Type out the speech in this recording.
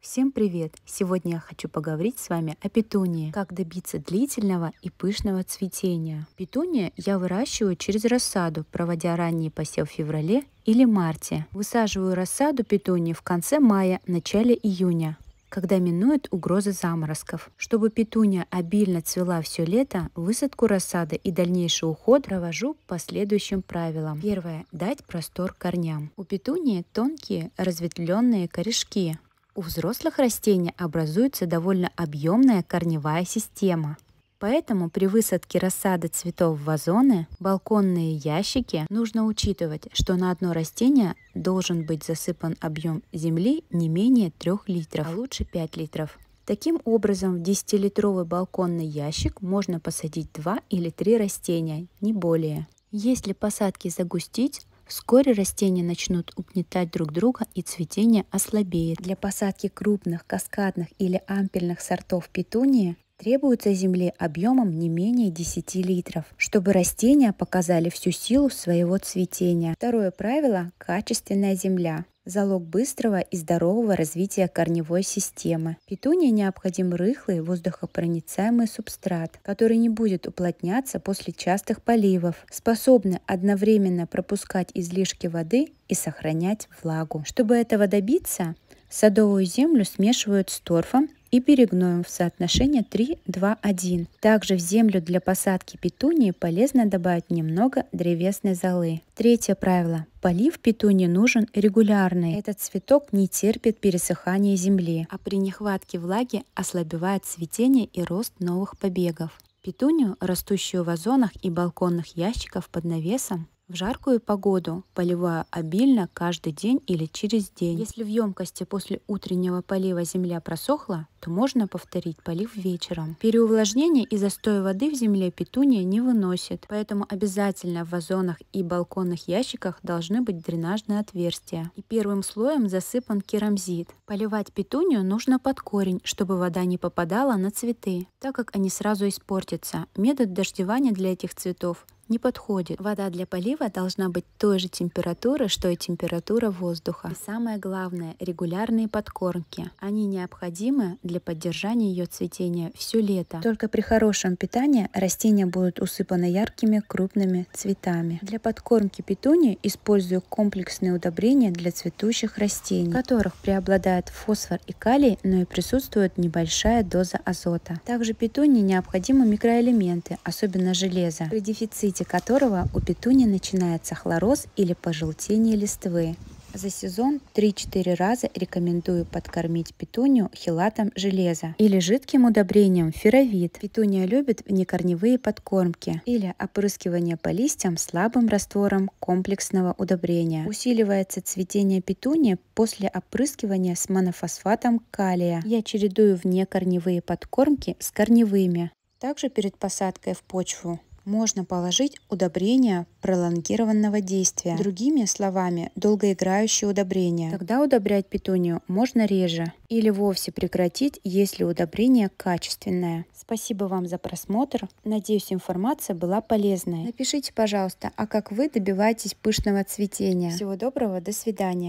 Всем привет! Сегодня я хочу поговорить с вами о петунии. Как добиться длительного и пышного цветения. Петуния я выращиваю через рассаду, проводя ранний посев в феврале или марте. Высаживаю рассаду петунии в конце мая, начале июня когда минует угроза заморозков. Чтобы петуния обильно цвела все лето, высадку рассады и дальнейший уход провожу по следующим правилам. Первое. Дать простор корням. У петунии тонкие разветвленные корешки, у взрослых растений образуется довольно объемная корневая система. Поэтому при высадке рассады цветов в вазоны, балконные ящики, нужно учитывать, что на одно растение должен быть засыпан объем земли не менее 3 литров, а лучше 5 литров. Таким образом, в 10-литровый балконный ящик можно посадить 2 или 3 растения, не более. Если посадки загустить, Вскоре растения начнут угнетать друг друга и цветение ослабеет. Для посадки крупных, каскадных или ампельных сортов петунии требуется земли объемом не менее 10 литров, чтобы растения показали всю силу своего цветения. Второе правило – качественная земля залог быстрого и здорового развития корневой системы. Петуне необходим рыхлый воздухопроницаемый субстрат, который не будет уплотняться после частых поливов, способны одновременно пропускать излишки воды и сохранять влагу. Чтобы этого добиться, садовую землю смешивают с торфом и перегноем в соотношение 3-2-1. Также в землю для посадки петунии полезно добавить немного древесной золы. Третье правило. Полив петунии нужен регулярный. Этот цветок не терпит пересыхания земли, а при нехватке влаги ослабевает цветение и рост новых побегов. Петунию, растущую в озонах и балконных ящиков под навесом, в жаркую погоду поливаю обильно каждый день или через день. Если в емкости после утреннего полива земля просохла, то можно повторить полив вечером. Переувлажнение и застоя воды в земле петуния не выносит, поэтому обязательно в вазонах и балконных ящиках должны быть дренажные отверстия. И первым слоем засыпан керамзит. Поливать петунию нужно под корень, чтобы вода не попадала на цветы, так как они сразу испортятся. Метод дождевания для этих цветов не подходит. Вода для полива должна быть той же температуры, что и температура воздуха. И самое главное, регулярные подкормки. Они необходимы для поддержания ее цветения все лето. Только при хорошем питании растения будут усыпаны яркими крупными цветами. Для подкормки петуни использую комплексные удобрения для цветущих растений, в которых преобладает фосфор и калий, но и присутствует небольшая доза азота. Также петуни необходимы микроэлементы, особенно железо. При дефиците результате которого у петуни начинается хлороз или пожелтение листвы. За сезон 3-4 раза рекомендую подкормить петунью хилатом железа или жидким удобрением ферровит. Петуния любит внекорневые подкормки или опрыскивание по листьям слабым раствором комплексного удобрения. Усиливается цветение петуни после опрыскивания с монофосфатом калия. Я чередую внекорневые подкормки с корневыми. Также перед посадкой в почву можно положить удобрение пролонгированного действия. Другими словами, долгоиграющие удобрения. Тогда удобрять петунию можно реже или вовсе прекратить, если удобрение качественное. Спасибо вам за просмотр. Надеюсь, информация была полезной. Напишите, пожалуйста, а как вы добиваетесь пышного цветения. Всего доброго, до свидания.